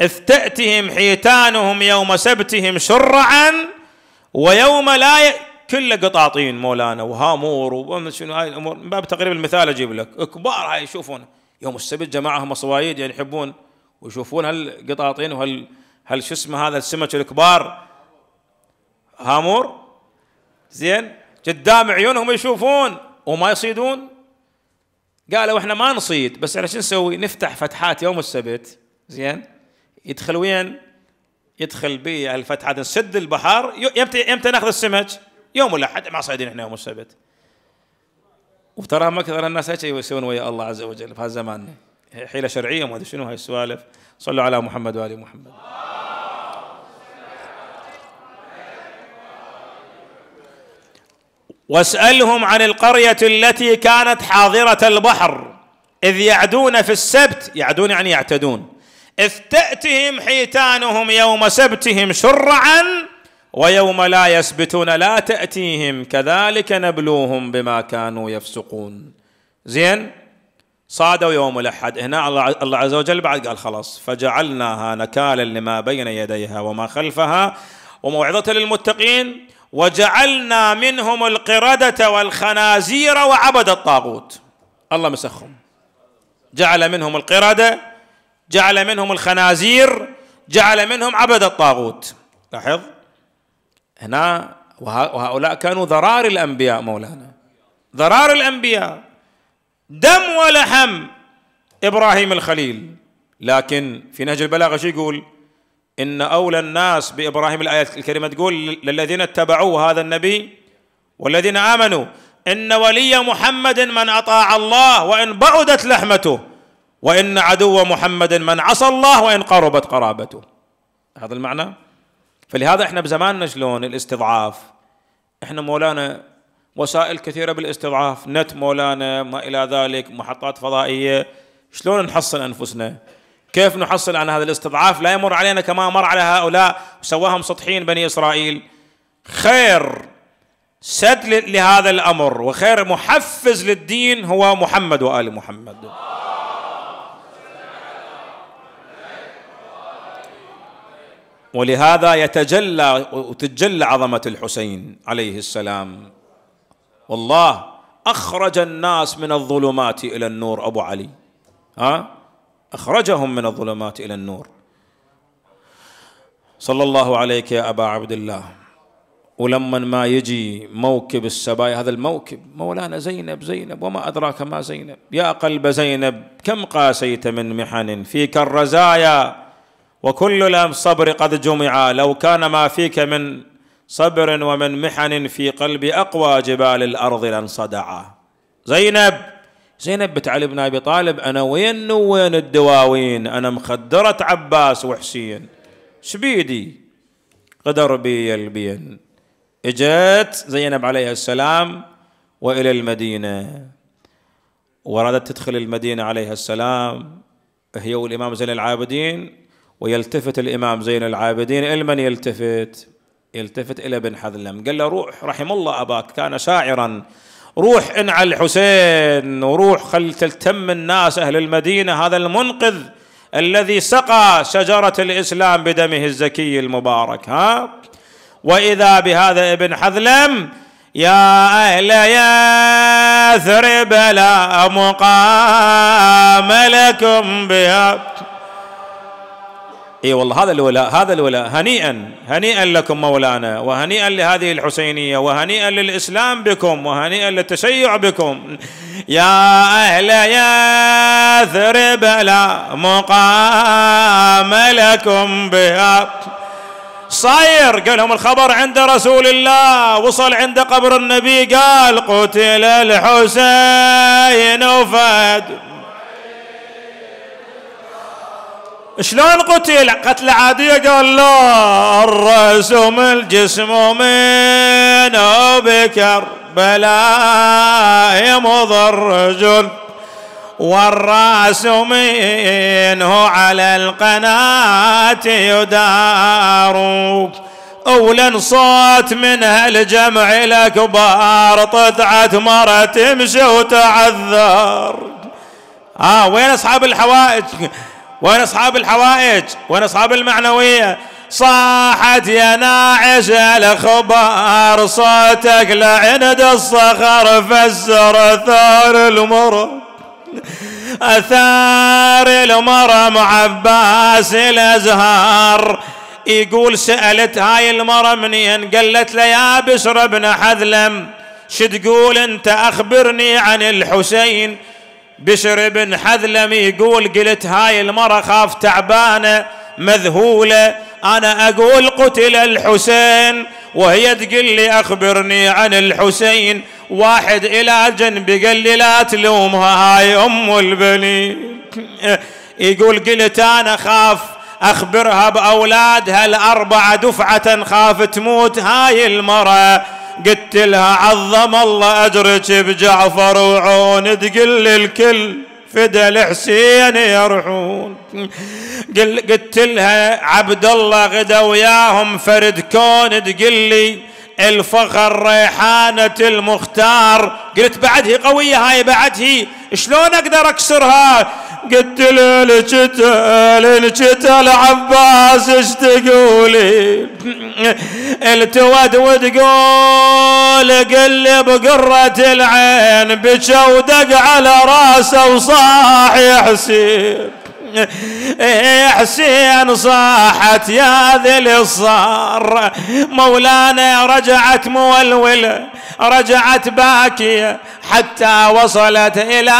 إذ تأتهم حيتانهم يوم سبتهم شرعا ويوم لا ي... كله قطاطين مولانا وهامور وشنو هاي الامور من باب تقريب المثال اجيب لك كبار هاي يشوفون يوم السبت جماعه مصوايد يعني يحبون ويشوفون هالقطاطين وهال هل شو اسمه هذا السمك الكبار هامور زين قدام عيونهم يشوفون وما يصيدون قالوا احنا ما نصيد بس احنا شو نسوي؟ نفتح فتحات يوم السبت زين يدخل وين؟ يدخل بي الفتحات نسد البحر يمتى يمتى ناخذ السمك؟ يوم الاحد ما صايدين احنا يوم السبت وترى ما كثر الناس هيك يسوون ويا الله عز وجل في هالزمان حيله شرعيه ما ادري شنو هاي السوالف صلوا على محمد وال محمد واسالهم عن القريه التي كانت حاضره البحر اذ يعدون في السبت يعدون يعني يعتدون اذ تاتهم حيتانهم يوم سبتهم شرعا ويوم لا يسبتون لا تاتيهم كذلك نبلوهم بما كانوا يفسقون زين صادوا يوم الاحد هنا الله عز وجل بعد قال خلاص فجعلناها نكالا لما بين يديها وما خلفها وموعظه للمتقين وجعلنا منهم القردة والخنازير وعبد الطاغوت الله مسخهم جعل منهم القردة جعل منهم الخنازير جعل منهم عبد الطاغوت لاحظ هنا وهؤلاء كانوا ذرار الأنبياء مولانا ذرار الأنبياء دم ولحم إبراهيم الخليل لكن في نهج البلاغة شو يقول؟ إن أولى الناس بإبراهيم الآية الكريمة تقول للذين اتبعوا هذا النبي والذين آمنوا إن ولي محمد من أطاع الله وإن بعدت لحمته وإن عدو محمد من عصى الله وإن قربت قرابته هذا المعنى فلهذا احنا بزماننا شلون الاستضعاف احنا مولانا وسائل كثيره بالاستضعاف نت مولانا ما الى ذلك محطات فضائيه شلون نحصن انفسنا كيف نحصل عن هذا الاستضعاف لا يمر علينا كما مر على هؤلاء وسواهم سطحين بني إسرائيل خير سد لهذا الأمر وخير محفز للدين هو محمد وآل محمد ولهذا يتجلى وتتجلى عظمة الحسين عليه السلام والله أخرج الناس من الظلمات إلى النور أبو علي ها اخرجهم من الظلمات الى النور صلى الله عليك يا ابا عبد الله ولما ما يجي موكب السبايا هذا الموكب مولانا زينب زينب وما أدراك ما زينب يا قلب زينب كم قاسيت من محن فيك الرزايا وكل لام صبر قد جمعا لو كان ما فيك من صبر ومن محن في قلب أقوى جبال الأرض لانصدعا زينب زينب بنت علي بن ابي طالب انا وين وين الدواوين انا مخدره عباس وحسين شبيدي غدر بي البين اجت زينب عليها السلام والى المدينه وارادت تدخل المدينه عليها السلام هي والامام زين العابدين ويلتفت الامام زين العابدين الى من يلتفت؟ يلتفت الى بن حذلم قال له روح رحم الله اباك كان شاعرا روح انعى الحسين وروح خل تلتم الناس أهل المدينة هذا المنقذ الذي سقى شجرة الإسلام بدمه الزكي المبارك ها وإذا بهذا ابن حذلم يا أهل يثرب لا مقام لكم بها اي والله هذا الولاء هذا الولاء هنيئا هنيئا لكم مولانا وهنيئا لهذه الحسينيه وهنيئا للاسلام بكم وهنيئا للتشيع بكم يا اهل يا ثرب لا مقام لكم بها صاير قالهم الخبر عند رسول الله وصل عند قبر النبي قال قتل الحسين وفاد شلون قتل قتل عادية قال لا الرأس الجسم من بكر بلا مضى الرجل والرأس منه على القناة يدار أولا صوت من هالجمع الأكبار طدعت مرة تمشي وتعذر آه وين أصحاب الحوائج وين اصحاب الحوائج وين اصحاب المعنويه صاحت يا ناعش الاخبار صوتك لعند الصخر فسر اثار المر اثار المرم عباس الازهار يقول سالت هاي المره منين قالت له يا بشر بن حذلم شو تقول انت اخبرني عن الحسين بشر بن حذلم يقول قلت هاي المرة خاف تعبانة مذهولة أنا أقول قتل الحسين وهي تقول لي أخبرني عن الحسين واحد إلى جنبي قال لي لا تلومها هاي أم البنين يقول قلت أنا خاف أخبرها بأولادها الأربعة دفعة خاف تموت هاي المرأة قلت لها عظم الله اجرك بجعفر وعون تقل الكل فدى الحسين يرحون قلت لها عبد الله غدا وياهم فرد كون تقلي لي الفخر ريحانة المختار قلت بعد هي قوية هاي بعد هي شلون اقدر اكسرها قلت له الجتال الجتال عباس ايش تقولي [LAUGHS] التود وتقول قلب بقرة العين بشودق على راسه وصاح حسين حسين صاحت يا ذل الصار مولانا رجعت مولولة رجعت باكية حتى وصلت إلى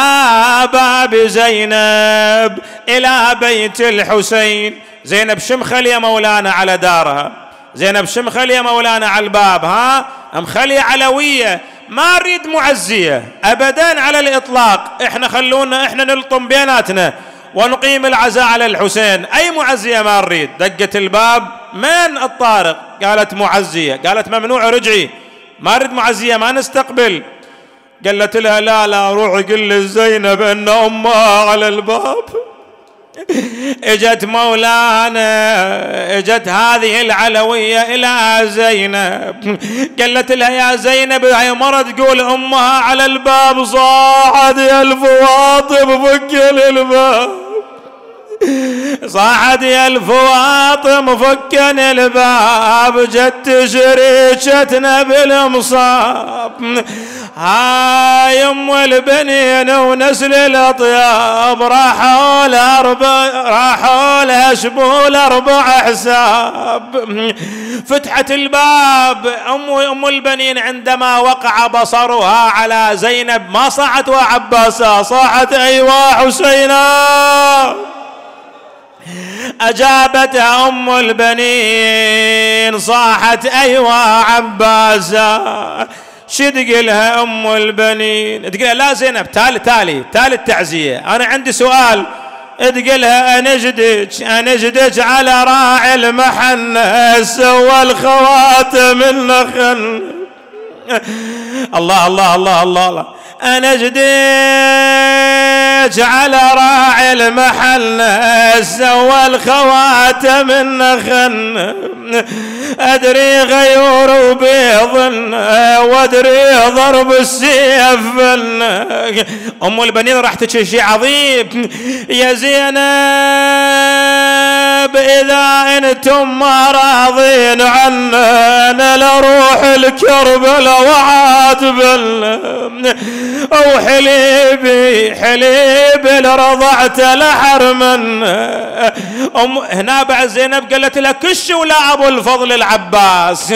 باب زينب إلى بيت الحسين زينب شمخل يا مولانا على دارها زينب شمخل يا مولانا على الباب ها مخلية علوية ما أريد معزية أبدا على الإطلاق إحنا خلونا إحنا نلطم بيناتنا ونقيم العزاء على الحسين أي معزية ما نريد دقت الباب من الطارق قالت معزية قالت ممنوع رجعي ما نريد معزية ما نستقبل قالت لها لا لا روحي قل لزينب ان امها على الباب [LAUGHS] اجت مولانا اجت هذه العلوية الى زينب قالت لها يا زينب هي مرة تقول امها على الباب صاحت يا الفواطم فك الباب صاحت يا الفواطم فكن الباب جت شريشتنا بالمصاب هاي ام البنين ونسل الاطياب راحوا لاربع راحوا لاشبول اربع حساب فتحت الباب ام ام البنين عندما وقع بصرها على زينب ما صاحت وعباسه صاحت ايوا حسينا أجابت أم البنين صاحت أيوا عباسة شدق لها أم البنين تقول لا زينب تالي تالي تالي التعزية أنا عندي سؤال تقلها أنجدك أنجدك على راعي المحنة سوى الخواتم النخل الله الله الله الله, الله, الله يجعل راعي المحل سوى الخواتم النخن أدري غيور وبيض وأدري ضرب السيف أم البنين راح تشي شيء عظيم يا زينب إذا أنتم ما راضين عنا لروح الكربلة او وحليبي حليبي الابل رضعت لحرما أم هنا بعد زينب قالت له كش ولا ابو الفضل العباس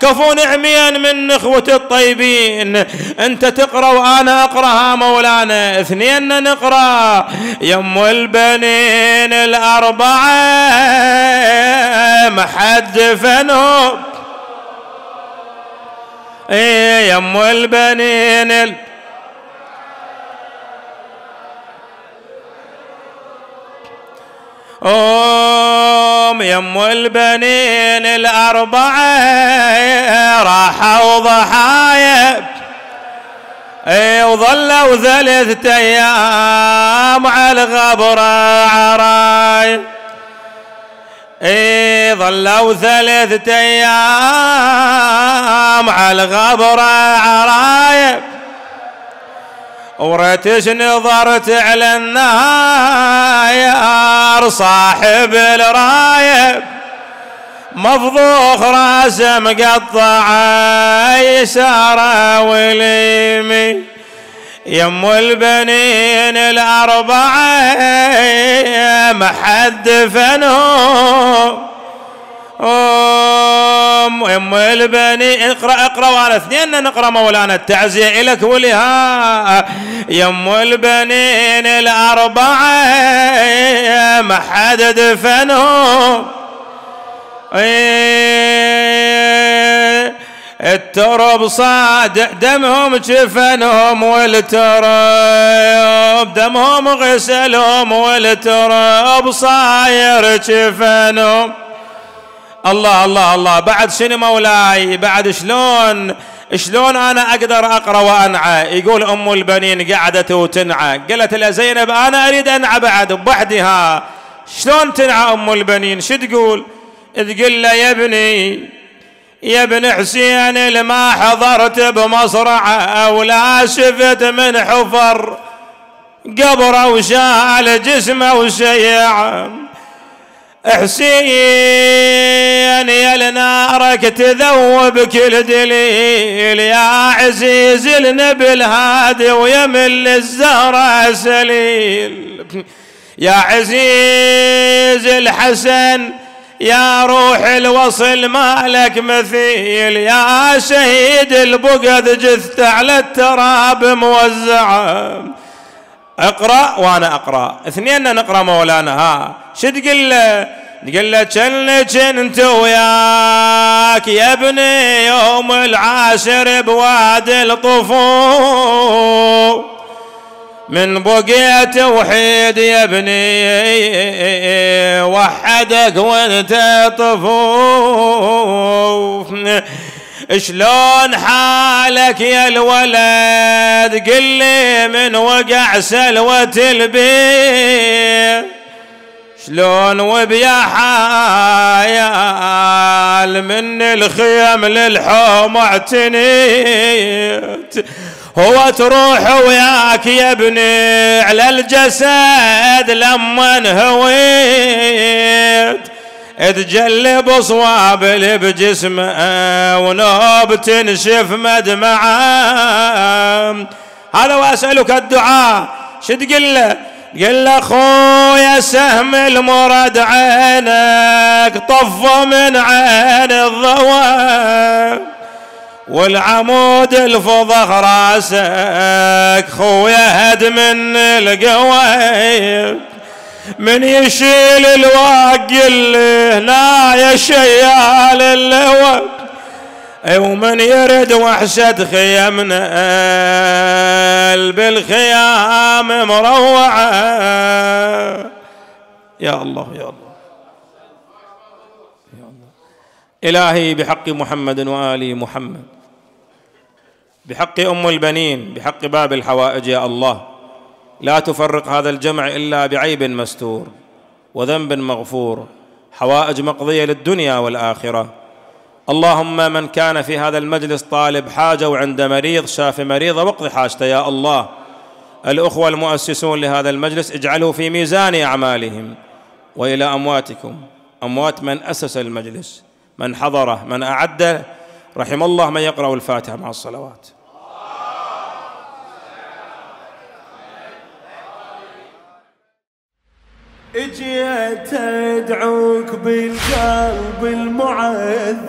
كفون نعميا من اخوة الطيبين انت تقرا وانا اقراها مولانا اثنين نقرا يم البنين الاربعه محد فنهم إيه، يم البنين الاربعه أم يم البنين الأربعة راحوا ضحايا اي وظلوا ثلاثة أيام على الغبرة عراي اي ظلوا ثلاثة أيام على الغبرة عرايب ورتش نظرت على النار صاحب الرايب مفضوخ راسه مقطع يساره واليمين يم البنين الاربعه محد فنهم أم أم البني اقرأ اقرأ وعلى اثنين نقرأ مولانا التعزية إلك ولها يم البنين الأربعة ما حد دفنهم إيه، الترب صاد دمهم جفنهم والتراب دمهم غسلهم والتراب صاير جفنهم الله الله الله بعد شنو مولاي بعد شلون شلون انا اقدر اقرا وانعى يقول ام البنين قعدت وتنعى قالت لها زينب انا اريد انعى بعد بوحدها شلون تنعى ام البنين شو تقول تقول له يا ابني يا ابن حسين ما حضرت بمصرعه ولا شفت من حفر قبره وشال جسمه وشيعه حسين يا لنارك تذوب كل دليل يا عزيز النبي الهادي ويمل الزهرة سليل يا عزيز الحسن يا روح الوصل مالك مثيل يا شهيد البقد جثت على التراب موزعه اقرا وانا اقرا اثنين نقرا مولانا ها شو تقول له؟ تقول له جنكن انت وياك يا ابني يوم العاشر بوادي الطفو من بقي توحيد يا ابني وحدك وانت طفول شلون حالك يا الولد قل لي من وقع سلوة البير شلون وبيا حال من الخيم للحوم اعتنيت هو تروح وياك يا ابني على الجسد لما انهويت تجلب صواب بجسمه ونوب تنشف مدمعه هذا واسالك الدعاء شو تقول له؟ قل له خويا سهم المراد عينك طف من عين الضوى والعمود الفضخ راسك خويا هد من القوي من يشيل الواق اللي هنا يا شيال اللي ومن يرد وحشد خيمنا بالخيام مروعة يا الله يا الله يا الله إلهي بحق محمد وآل محمد بحق أم البنين بحق باب الحوائج يا الله لا تفرق هذا الجمع الا بعيب مستور وذنب مغفور حوائج مقضيه للدنيا والاخره اللهم من كان في هذا المجلس طالب حاجه وعند مريض شاف مريضه واقض حاجته يا الله الاخوه المؤسسون لهذا المجلس اجعلوا في ميزان اعمالهم والى امواتكم اموات من اسس المجلس من حضره من اعده رحم الله من يقرا الفاتحه مع الصلوات اجيت ادعوك بالقلب المعذب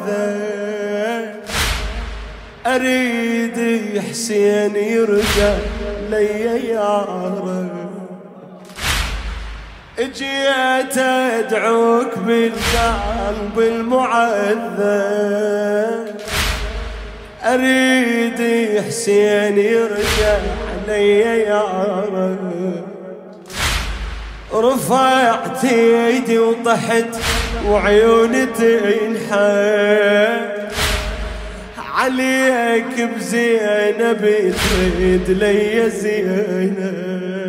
اريد حسين يرجع لي يا رب اجيت ادعوك بالقلب المعذب اريد حسين يرجع لي يا رب رفعت ايدي وطحت وعيوني تنحت عليك بزينب تريد لي زينب